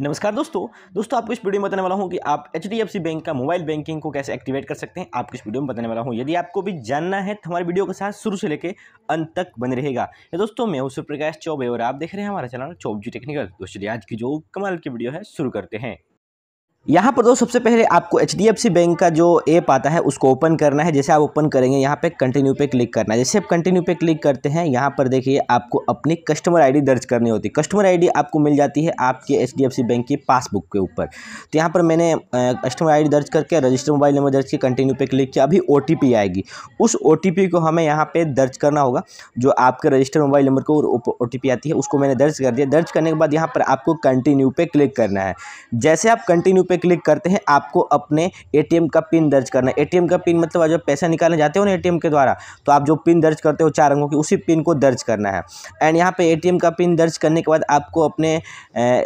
नमस्कार दोस्तों दोस्तों आपको इस वीडियो में बताने वाला हूँ कि आप एच बैंक का मोबाइल बैंकिंग को कैसे एक्टिवेट कर सकते हैं आपको इस वीडियो में बताने वाला हूँ यदि आपको भी जानना है तो हमारे वीडियो के साथ शुरू से लेकर अंत तक बने रहेगा तो दोस्तों मैं हूँ प्रकाश चौबे और आप देख रहे हैं हमारा चैनल चौब जी टेक्निकल दोस्तों आज की जो कमाल की वीडियो है शुरू करते हैं यहाँ पर दो सबसे पहले आपको एच बैंक का जो ऐप आता है उसको ओपन करना है जैसे आप ओपन करेंगे यहाँ पे कंटिन्यू पे क्लिक करना है जैसे आप कंटिन्यू पे क्लिक करते हैं यहाँ पर देखिए आपको अपनी कस्टमर आईडी दर्ज करनी होती है कस्टमर आईडी आपको मिल जाती है आपके एच बैंक की पासबुक के ऊपर तो यहाँ पर मैंने कस्टमर आई दर्ज करके रजिस्टर मोबाइल नंबर दर्ज किया कंटिन्यू पर क्लिक किया अभी ओ आएगी उस ओ को हमें यहाँ पर दर्ज करना होगा जो आपके रजिस्टर मोबाइल नंबर को ओ आती है उसको मैंने दर्ज कर दिया दर्ज करने के बाद यहाँ पर आपको कंटिन्यू पर क्लिक करना है जैसे आप कंटिन्यू पे क्लिक करते हैं आपको अपने एटीएम का पिन दर्ज करना है एटीएम का पिन मतलब जब पैसा निकालने जाते हो ना एटीएम के द्वारा तो आप जो पिन दर्ज करते हो चार अंगों की उसी पिन को दर्ज करना है एंड यहाँ पे एटीएम का पिन दर्ज करने के बाद आपको अपने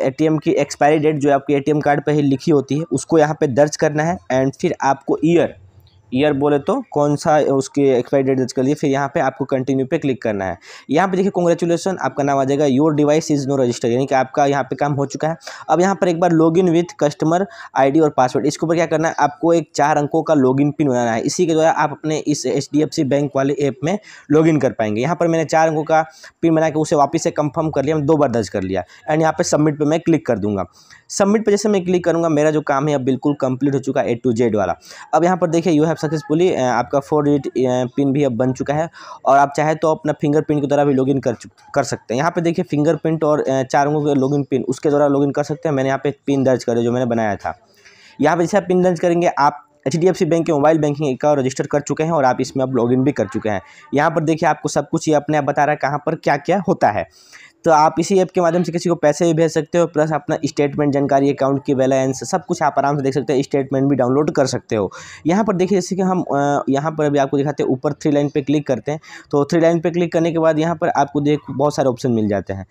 एटीएम की एक्सपायरी डेट जो आपके ए कार्ड पर ही लिखी होती है उसको यहाँ पर दर्ज करना है एंड फिर आपको ईयर ईयर बोले तो कौन सा उसकी एक्सपायरी डेट दर्ज कर लिए फिर यहाँ पे आपको कंटिन्यू पे क्लिक करना है यहाँ पे देखिए कॉन्ग्रेचुलेसन आपका नाम आ जाएगा your device is no register यानी कि आपका यहाँ पे काम हो चुका है अब यहाँ पर एक बार log in with customer ID और पासवर्ड इसके ऊपर क्या करना है आपको एक चार अंकों का लॉग इन पिन बनाना है इसी के द्वारा आप अपने इस एच बैंक वाले ऐप में लॉग इन कर पाएंगे यहाँ पर मैंने चार अंकों का पिन बना के उसे वापस से कंफर्म कर लिया दो बार दर्ज कर लिया एंड यहाँ पर सबमिट पर मैं क्लिक कर दूँगा सबमिट पर जैसे मैं क्लिक करूँगा मेरा जो काम है अब बिल्कुल कंप्लीट हो चुका है ए टू जेड वाला अब यहाँ पर देखिए यू हैव आप सक्सेसफुली आपका फोर डिजिट पिन भी अब बन चुका है और आप चाहे तो अपना फिंगरप्रिंट के द्वारा भी लॉगिन कर कर सकते हैं यहाँ पे देखिए फिंगरप्रिंट और चार अंकों के लॉगिन पिन उसके द्वारा लॉगिन कर सकते हैं मैंने यहाँ पे पिन दर्ज करे जो मैंने बनाया था यहाँ पर जैसे आप पिन दर्ज करेंगे आप एच बैंक के मोबाइल बैंकिंग अकाउंट रजिस्टर कर चुके हैं और आप इसमें अब लॉगिन भी कर चुके हैं यहाँ पर देखिए आपको सब कुछ ये अपने आप बता रहा है कहाँ पर क्या क्या होता है तो आप इसी ऐप के माध्यम से किसी को पैसे भी भेज सकते हो प्लस अपना स्टेटमेंट जानकारी अकाउंट की बैलेंस सब कुछ आप आराम से देख सकते हो स्टेटमेंट भी डाउनलोड कर सकते हो यहाँ पर देखिए जैसे कि हम यहाँ पर अभी आपको दिखाते हैं ऊपर थ्री लाइन पर क्लिक करते हैं तो थ्री लाइन पर क्लिक करने के बाद यहाँ पर आपको देख बहुत सारे ऑप्शन मिल जाते हैं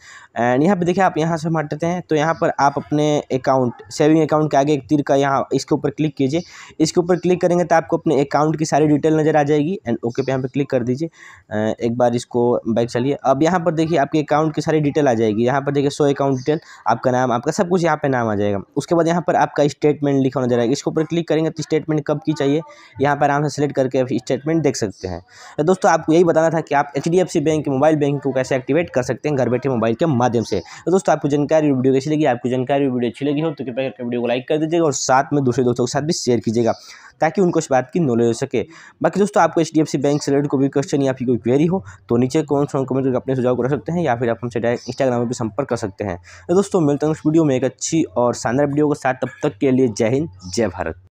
एंड यहाँ पर देखिए आप यहाँ से हटते हैं तो यहाँ पर आप अपने अकाउंट सेविंग अकाउंट के आगे एक तीर का यहाँ इसके ऊपर क्लिक कीजिए इसके ऊपर क्लिक करेंगे तो आपको अपने अकाउंट की सारी डिटेल नज़र आ जाएगी एंड ओके पे यहाँ पर क्लिक कर दीजिए एक बार इसको बैक चलिए अब यहाँ पर देखिए आपके अकाउंट की सारी सारी डिटेल आ जाएगी यहाँ पर देखिए सो अकाउंट डिटेल आपका नाम आपका सब कुछ यहाँ पर नाम आ जाएगा उसके बाद यहाँ पर आपका स्टेटमेंट लिखा होना जाएगा इसके ऊपर क्लिक करेंगे तो स्टेटमेंट कब की चाहिए यहाँ पर आराम से सेलेक्ट करके स्टेटमेंट देख सकते हैं तो दोस्तों आपको यही बताना था कि आप एच बैंक के मोबाइल बैंक को कैसे एक्टिवेट कर सकते हैं घर बैठे मोबाइल के माध्यम से तो दोस्तों आपको जानकारी वीडियो कैसी लगी आपको जानकारी वीडियो अच्छी लगी हो तो कृपया करके वीडियो को लाइक कर दीजिएगा और साथ में दूसरे दोस्तों के साथ भी शेयर कीजिएगा ताकि उनको इस बात की नॉलेज हो सके बाकी दोस्तों आपको एच बैंक से रिलेटेड कोई क्वेश्चन या फिर कोई क्वेरी हो तो नीचे कौन सा कमेंट करके अपने सुझाव कर सकते हैं या फिर आप हमसे डायरेक्ट इंस्टाग्राम पर भी संपर्क कर सकते हैं तो दोस्तों मिलते हैं उस वीडियो में एक अच्छी और शानदार वीडियो के साथ तब तक के लिए जय हिंद जय भारत